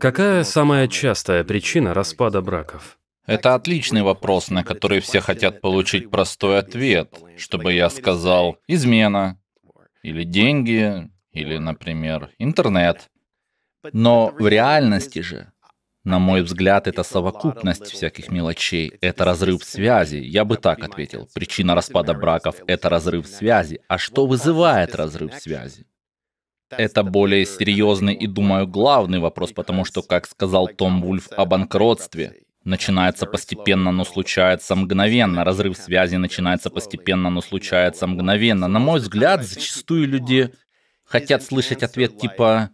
Какая самая частая причина распада браков? Это отличный вопрос, на который все хотят получить простой ответ, чтобы я сказал «измена», или «деньги», или, например, «интернет». Но в реальности же, на мой взгляд, это совокупность всяких мелочей, это разрыв связи. Я бы так ответил. Причина распада браков — это разрыв связи. А что вызывает разрыв связи? Это более серьезный и, думаю, главный вопрос, потому что, как сказал Том Вульф о банкротстве, начинается постепенно, но случается мгновенно. Разрыв связи начинается постепенно, но случается мгновенно. На мой взгляд, зачастую люди хотят слышать ответ типа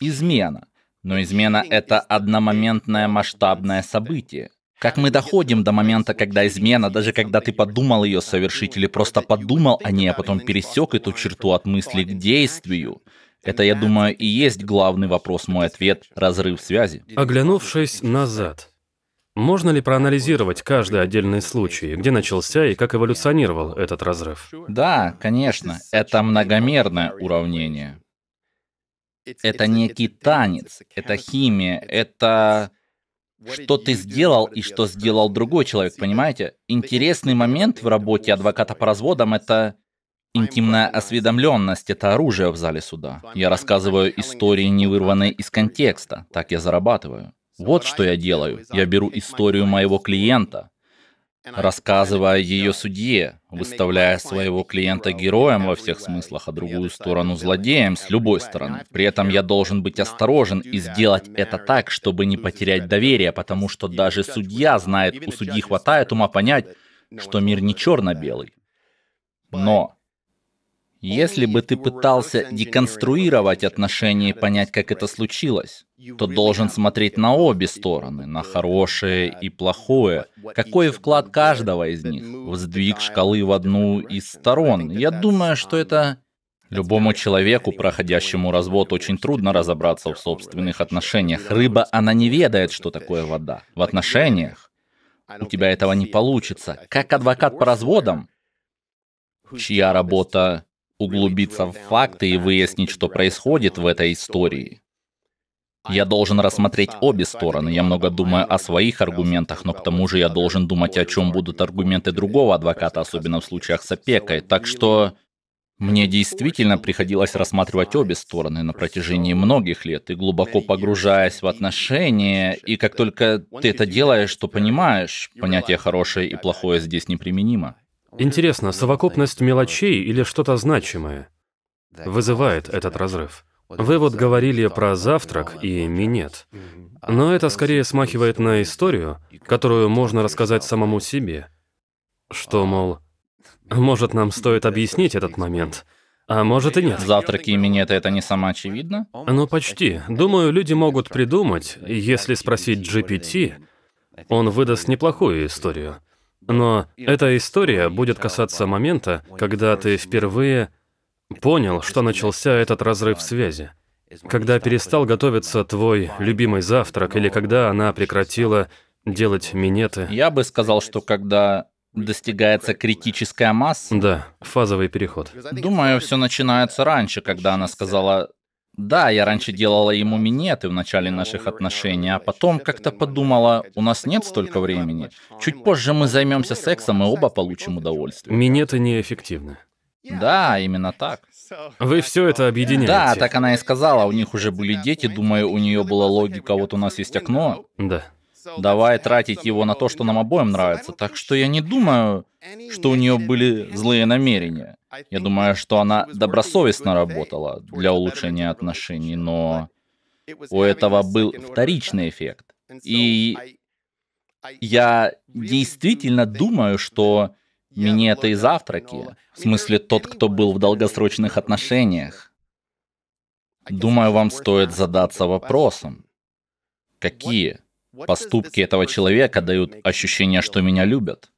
«измена». Но измена — это одномоментное масштабное событие. Как мы доходим до момента, когда измена, даже когда ты подумал ее совершить или просто подумал о ней, а потом пересек эту черту от мысли к действию, это, я думаю, и есть главный вопрос, мой ответ – разрыв связи. Оглянувшись назад, можно ли проанализировать каждый отдельный случай, где начался и как эволюционировал этот разрыв? Да, конечно. Это многомерное уравнение. Это некий танец, это химия, это что ты сделал и что сделал другой человек, понимаете? Интересный момент в работе адвоката по разводам — это интимная осведомленность, это оружие в зале суда. Я рассказываю истории, не вырванные из контекста, так я зарабатываю. Вот что я делаю. Я беру историю моего клиента, рассказывая ее судье, выставляя своего клиента героем во всех смыслах, а другую сторону злодеем с любой стороны. При этом я должен быть осторожен и сделать это так, чтобы не потерять доверие, потому что даже судья знает, у судьи хватает ума понять, что мир не черно-белый. Но если бы ты пытался деконструировать отношения и понять, как это случилось, то должен смотреть на обе стороны, на хорошее и плохое. Какой вклад каждого из них в сдвиг шкалы в одну из сторон? Я думаю, что это Любому человеку, проходящему развод, очень трудно разобраться в собственных отношениях. Рыба, она не ведает, что такое вода. В отношениях у тебя этого не получится. Как адвокат по разводам, чья работа углубиться в факты и выяснить, что происходит в этой истории. Я должен рассмотреть обе стороны. Я много думаю о своих аргументах, но к тому же я должен думать, о чем будут аргументы другого адвоката, особенно в случаях с опекой. Так что мне действительно приходилось рассматривать обе стороны на протяжении многих лет и глубоко погружаясь в отношения, и как только ты это делаешь, то понимаешь, понятие хорошее и плохое здесь неприменимо. Интересно, совокупность мелочей или что-то значимое вызывает этот разрыв? Вы вот говорили про завтрак и минет. Но это скорее смахивает на историю, которую можно рассказать самому себе. Что, мол, может, нам стоит объяснить этот момент, а может и нет. Завтраки и минеты — это не самоочевидно? Ну, почти. Думаю, люди могут придумать, если спросить GPT, он выдаст неплохую историю. Но эта история будет касаться момента, когда ты впервые понял, что начался этот разрыв связи. Когда перестал готовиться твой любимый завтрак или когда она прекратила делать минеты. Я бы сказал, что когда достигается критическая масса. Да, фазовый переход. Думаю, все начинается раньше, когда она сказала да, я раньше делала ему минеты в начале наших отношений, а потом как-то подумала, у нас нет столько времени. Чуть позже мы займемся сексом и оба получим удовольствие. Минеты неэффективны. Да, именно так. Вы все это объединяете. Да, так она и сказала, у них уже были дети, думаю, у нее была логика, вот у нас есть окно. Да. Давай тратить его на то, что нам обоим нравится. Так что я не думаю, что у нее были злые намерения. Я думаю, что она добросовестно работала для улучшения отношений, но у этого был вторичный эффект. И я действительно думаю, что минеты и завтраки, в смысле тот, кто был в долгосрочных отношениях, думаю, вам стоит задаться вопросом, какие поступки этого человека дают ощущение, что меня любят.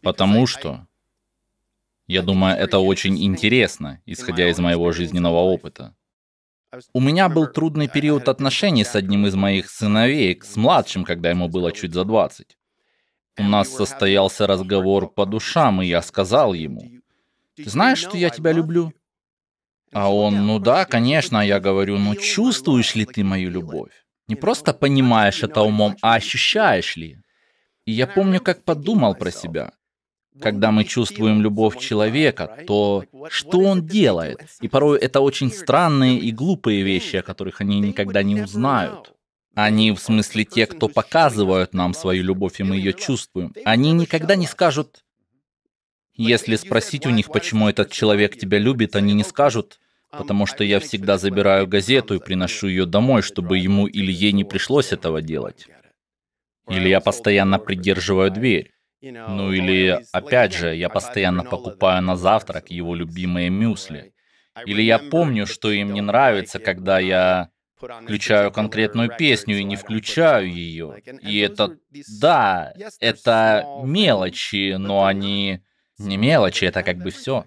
Потому что я думаю, это очень интересно, исходя из моего жизненного опыта. У меня был трудный период отношений с одним из моих сыновей, с младшим, когда ему было чуть за 20. У нас состоялся разговор по душам, и я сказал ему, «Ты знаешь, что я тебя люблю?» А он, «Ну да, конечно», а я говорю, "Ну чувствуешь ли ты мою любовь? Не просто понимаешь это умом, а ощущаешь ли?» И я помню, как подумал про себя. Когда мы чувствуем любовь человека, то что он делает? И порой это очень странные и глупые вещи, о которых они никогда не узнают. Они, в смысле, те, кто показывают нам свою любовь, и мы ее чувствуем. Они никогда не скажут, если спросить у них, почему этот человек тебя любит, они не скажут, потому что я всегда забираю газету и приношу ее домой, чтобы ему или ей не пришлось этого делать. Или я постоянно придерживаю дверь. Ну или, опять же, я постоянно покупаю на завтрак его любимые мюсли. Или я помню, что им не нравится, когда я включаю конкретную песню и не включаю ее. И это, да, это мелочи, но они не мелочи, это как бы все.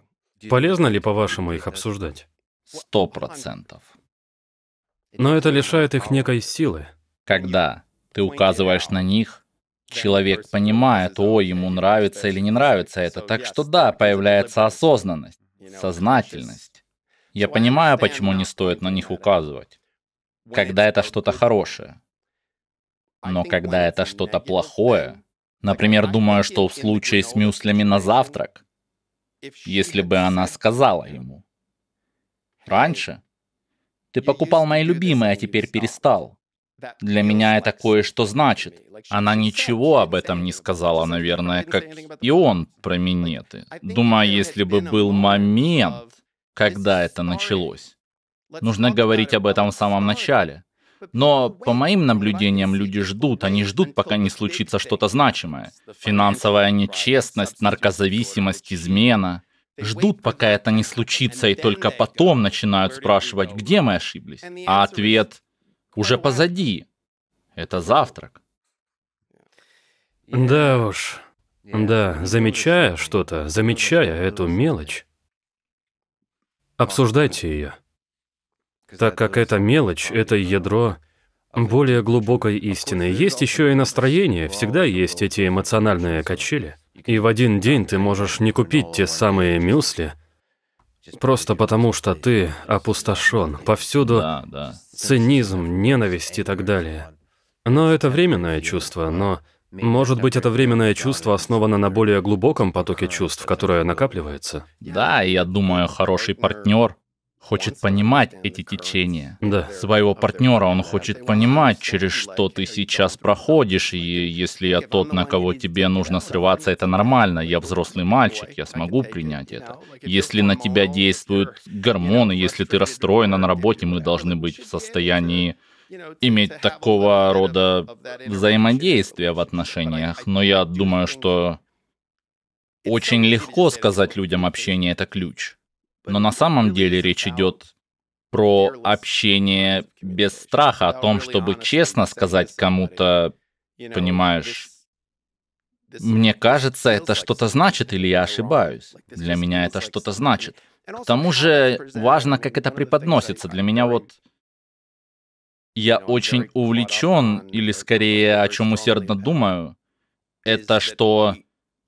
Полезно ли, по-вашему, их обсуждать? Сто процентов. Но это лишает их некой силы. Когда ты указываешь на них, Человек понимает, о, ему нравится или не нравится это. Так что да, появляется осознанность, сознательность. Я понимаю, почему не стоит на них указывать. Когда это что-то хорошее. А Но когда это что-то плохое, например, думаю, что в случае с мюслями на завтрак, если бы она сказала ему, «Раньше ты покупал мои любимые, а теперь перестал. Для меня это кое-что значит. Она ничего об этом не сказала, наверное, как и он про минеты. Думаю, если бы был момент, когда это началось. Нужно говорить об этом в самом начале. Но, по моим наблюдениям, люди ждут, они ждут, пока не случится что-то значимое. Финансовая нечестность, наркозависимость, измена. Ждут, пока это не случится, и только потом начинают спрашивать, где мы ошиблись. А ответ уже позади. Это завтрак. Да уж. Да, замечая что-то, замечая эту мелочь, обсуждайте ее. Так как эта мелочь, это ядро более глубокой истины. Есть еще и настроение, всегда есть эти эмоциональные качели. И в один день ты можешь не купить те самые мюсли, Просто потому, что ты опустошен. Повсюду да, да. цинизм, ненависть и так далее. Но это временное чувство, но может быть, это временное чувство основано на более глубоком потоке чувств, которое накапливается? Да, я думаю, хороший партнер хочет понимать эти течения. Да. Своего партнера он хочет понимать, через что ты сейчас проходишь, и если я тот, на кого тебе нужно срываться, это нормально. Я взрослый мальчик, я смогу принять это. Если на тебя действуют гормоны, если ты расстроена на работе, мы должны быть в состоянии иметь такого рода взаимодействия в отношениях. Но я думаю, что очень легко сказать людям, общение это ключ. Но на самом деле речь идет про общение без страха, о том, чтобы честно сказать кому-то, понимаешь, мне кажется, это что-то значит или я ошибаюсь. Для меня это что-то значит. К тому же важно, как это преподносится. Для меня вот я очень увлечен, или скорее о чем усердно думаю, это что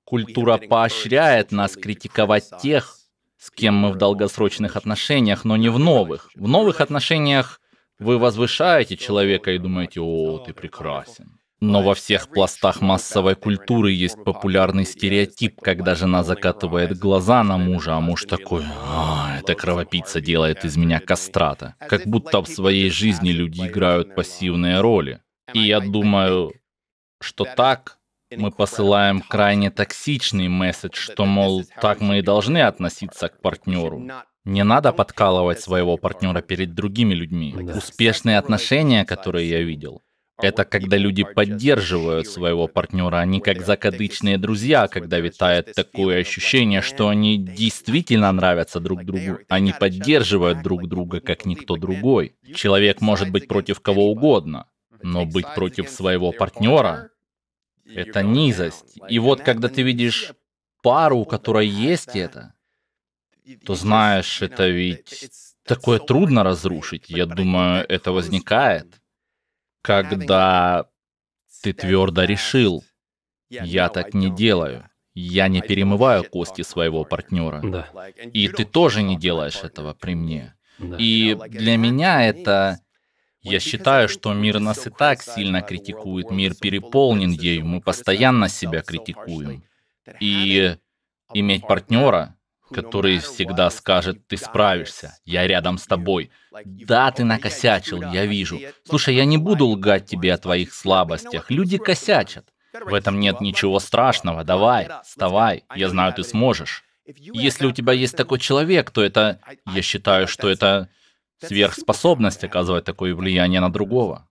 культура поощряет нас критиковать тех, с кем мы в долгосрочных отношениях, но не в новых. В новых отношениях вы возвышаете человека и думаете, о, ты прекрасен. Но во всех пластах массовой культуры есть популярный стереотип, когда жена закатывает глаза на мужа, а муж такой, «А, эта кровопийца делает из меня кастрата. Как будто в своей жизни люди играют пассивные роли. И я думаю, что так мы посылаем крайне токсичный месседж, что, мол, так мы и должны относиться к партнеру. Не надо подкалывать своего партнера перед другими людьми. Успешные отношения, которые я видел, это когда люди поддерживают своего партнера, они а как закадычные друзья, когда витает такое ощущение, что они действительно нравятся друг другу, они а поддерживают друг друга, как никто другой. Человек может быть против кого угодно, но быть против своего партнера это низость. И вот когда ты видишь пару, у которой есть это, то знаешь, это ведь такое трудно разрушить. Я думаю, это возникает, когда ты твердо решил, я так не делаю. Я не перемываю кости своего партнера. Да. И ты тоже не делаешь этого при мне. Да. И для меня это я считаю, что мир нас и так сильно критикует, мир переполнен ею, мы постоянно себя критикуем. И иметь партнера, который всегда скажет, ты справишься, я рядом с тобой. Да, ты накосячил, я вижу. Слушай, я не буду лгать тебе о твоих слабостях. Люди косячат. В этом нет ничего страшного. Давай, вставай, я знаю, ты сможешь. Если у тебя есть такой человек, то это... Я считаю, что это сверхспособность оказывать такое влияние на другого.